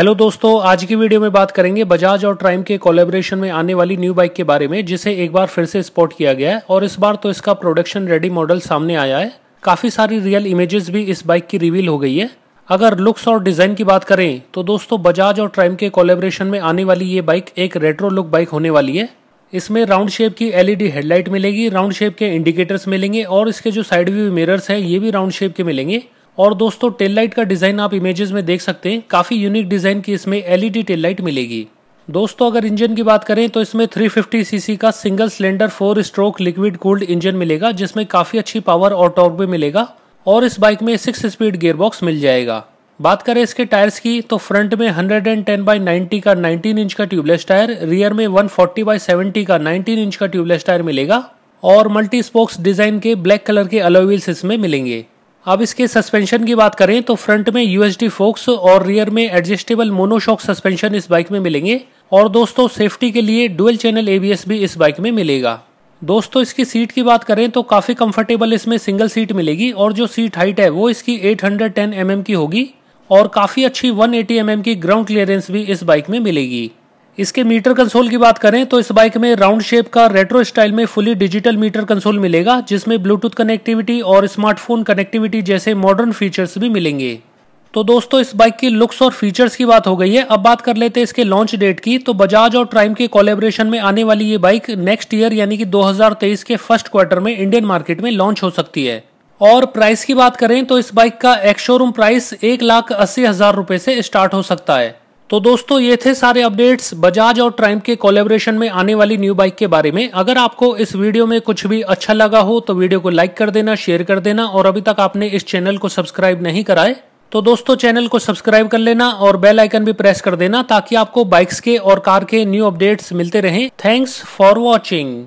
hello दोस्तों आज की वीडियो में बात करेंगे बजाज और ट्राइम के कोलेबोरेशन में आने वाली न्यू बाइक के बारे में जिसे एक बार फिर से स्पॉट किया गया है और इस बार तो इसका प्रोडक्शन रेडी मॉडल सामने आया है काफी सारी रियल इमेजेस भी इस बाइक की रिवील हो गई है अगर लुक्स और डिजाइन की बात करें तो दोस्तों बजाज और ट्राइम के कोलेबोरेशन में आने वाली ये बाइक एक रेट्रो लुक बाइक होने वाली है इसमें राउंड शेप की एलईडी हेडलाइट मिलेगी राउंड शेप के इंडिकेटर्स मिलेंगे और इसके जो साइड व्यू मिरर्स हैं ये भी राउंड शेप के मिलेंगे और दोस्तों टेल लाइट का डिज़ाइन आप इमेजेस में देख सकते हैं काफ़ी यूनिक डिज़ाइन की इसमें एलईडी टेल लाइट मिलेगी दोस्तों अगर इंजन की बात करें तो इसमें 350 सीसी का single cylinder four stroke liquid cooled engine मिलेगा जिसमें काफ़ी अच्छी पावर और टॉर्क भी मिलेगा और इस बाइक में सिक्स स्पीड बॉक्स मिल जाएगा बात करें इसके टायर्स की तो फ्रंट में 110 टेन बाई नाइनटी का 19 इंच का ट्यूबलेस टायर रियर में 140 फोर्टी बाई सेवेंटी का 19 इंच का ट्यूबलेस टायर मिलेगा और मल्टी स्पोक्स डिजाइन के ब्लैक कलर के अलोवील्स इसमें मिलेंगे अब इसके सस्पेंशन की बात करें तो फ्रंट में यूएसडी फोक्स और रियर में एडजस्टेबल मोनोशॉक सस्पेंशन इस बाइक में मिलेंगे और दोस्तों सेफ्टी के लिए डुअल चैनल एबीएस भी इस बाइक में मिलेगा दोस्तों इसकी सीट की बात करें तो काफी कंफर्टेबल इसमें सिंगल सीट मिलेगी और जो सीट हाइट है वो इसकी 810 mm की होगी और काफी अच्छी 180 एटी mm की ग्राउंड क्लियरेंस भी इस बाइक में मिलेगी इसके मीटर कंसोल की बात करें तो इस बाइक में राउंड शेप का रेट्रो स्टाइल में फुली डिजिटल मीटर कंसोल मिलेगा जिसमें ब्लूटूथ कनेक्टिविटी और स्मार्टफोन कनेक्टिविटी जैसे मॉडर्न फीचर्स भी मिलेंगे तो दोस्तों इस बाइक की लुक्स और फीचर्स की बात हो गई है अब बात कर लेते हैं इसके लॉन्च डेट की तो बजाज और ट्राइम के कोलेब्रेशन में आने वाली ये बाइक नेक्स्ट ईयर यानी कि 2023 के फर्स्ट क्वार्टर में इंडियन मार्केट में लॉन्च हो सकती है और प्राइस की बात करें तो इस बाइक का एक्स शोरूम प्राइस एक लाख अस्सी हजार रुपए से स्टार्ट हो सकता है तो दोस्तों ये थे सारे अपडेट्स बजाज और ट्राइम के कोलेबोरेशन में आने वाली न्यू बाइक के बारे में अगर आपको इस वीडियो में कुछ भी अच्छा लगा हो तो वीडियो को लाइक कर देना शेयर कर देना और अभी तक आपने इस चैनल को सब्सक्राइब नहीं कराए तो दोस्तों चैनल को सब्सक्राइब कर लेना और बेल आइकन भी प्रेस कर देना ताकि आपको बाइक्स के और कार के न्यू अपडेट्स मिलते रहें थैंक्स फॉर वॉचिंग